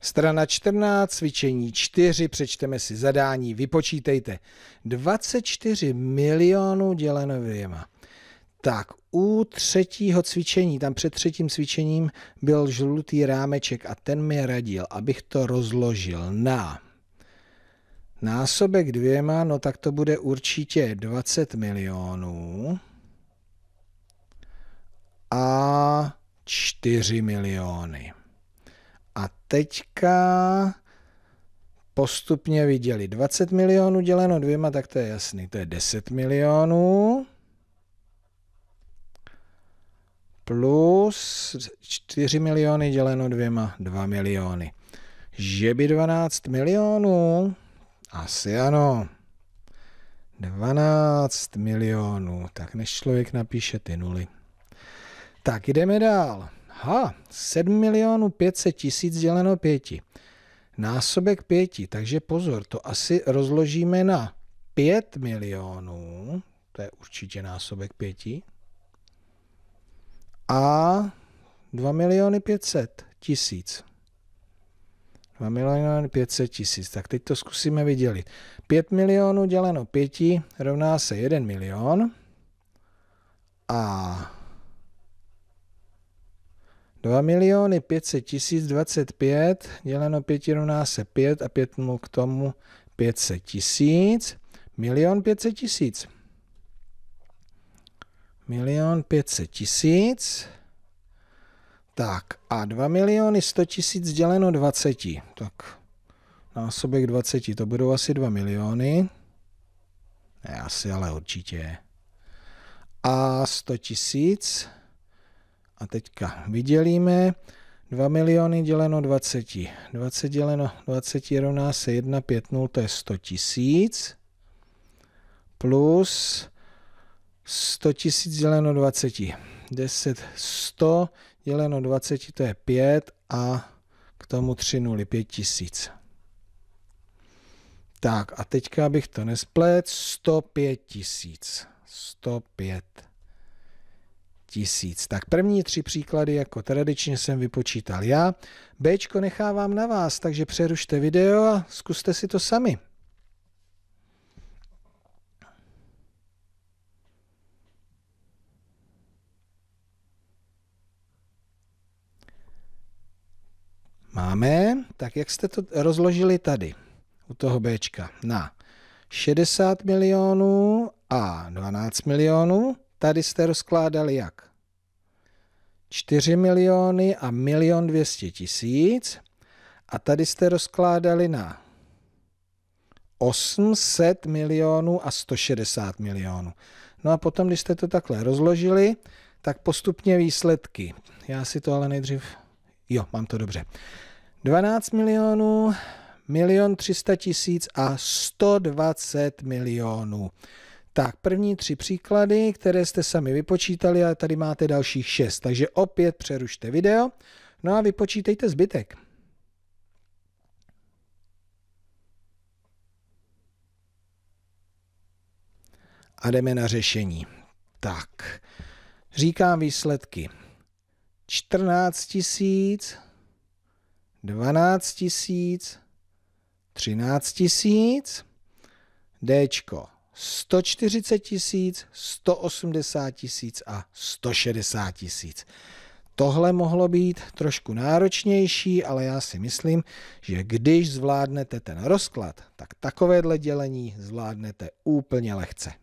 Strana 14, cvičení 4, přečteme si zadání, vypočítejte. 24 milionů děleno dvěma. Tak, u třetího cvičení, tam před třetím cvičením byl žlutý rámeček a ten mi radil, abych to rozložil na násobek dvěma, no tak to bude určitě 20 milionů a 4 miliony teďka postupně viděli 20 milionů děleno dvěma, tak to je jasný, to je 10 milionů. Plus 4 miliony děleno dvěma, 2 miliony. Že by 12 milionů? Asi ano. 12 milionů. Tak než člověk napíše ty nuly. Tak jdeme dál. Ha, 7 milionů 500 tisíc děleno 5. Násobek 5, takže pozor, to asi rozložíme na 5 milionů, to je určitě násobek 5. a 2 miliony 500 tisíc. 2 miliony 500 tisíc. Tak teď to zkusíme vydělit. 5 milionů děleno 5 rovná se 1 milion. A 2 miliony 500 tisíc 25 děleno 5 rovná se 5 a 5 mu k tomu 500 tisíc. Milion 500 tisíc. Milion 500 tisíc. Tak a 2 miliony 100 tisíc děleno 20. Tak násobek 20, to budou asi 2 miliony. Ne, asi, ale určitě. A 100 tisíc a teďka vydělíme 2 miliony děleno 20. 20 děleno 20 rovná se 1,50, to je 100 tisíc. Plus 100 tisíc děleno 20. 10, 100 děleno 20 to je 5 a k tomu 3 nuly, 5 tisíc. Tak a teďka bych to nesplet, 105 tisíc. 105 000 tisíc. Tak první tři příklady, jako tradičně jsem vypočítal já. B nechávám na vás, takže přerušte video a zkuste si to sami. Máme, tak jak jste to rozložili tady, u toho B na 60 milionů a 12 milionů, Tady jste rozkládali jak? 4 miliony a milion 200 tisíc. A tady jste rozkládali na 800 milionů a 160 milionů. No a potom, když jste to takhle rozložili, tak postupně výsledky. Já si to ale nejdřív... Jo, mám to dobře. 12 milionů, milion 300 tisíc a 120 milionů. Tak, první tři příklady, které jste sami vypočítali, a tady máte dalších šest. Takže opět přerušte video, no a vypočítejte zbytek. A jdeme na řešení. Tak, říkám výsledky. 14 tisíc, 12 tisíc, 13 tisíc, Dčko 140 tisíc, 180 tisíc a 160 tisíc. Tohle mohlo být trošku náročnější, ale já si myslím, že když zvládnete ten rozklad, tak takovéhle dělení zvládnete úplně lehce.